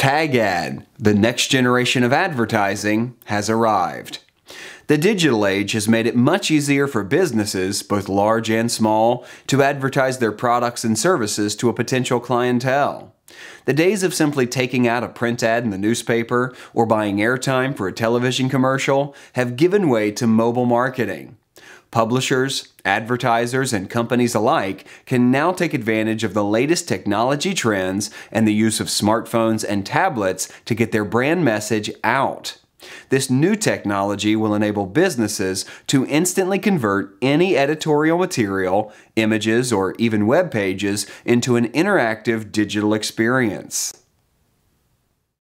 Tag ad: the next generation of advertising, has arrived. The digital age has made it much easier for businesses, both large and small, to advertise their products and services to a potential clientele. The days of simply taking out a print ad in the newspaper or buying airtime for a television commercial have given way to mobile marketing. Publishers, advertisers, and companies alike can now take advantage of the latest technology trends and the use of smartphones and tablets to get their brand message out. This new technology will enable businesses to instantly convert any editorial material, images, or even web pages into an interactive digital experience.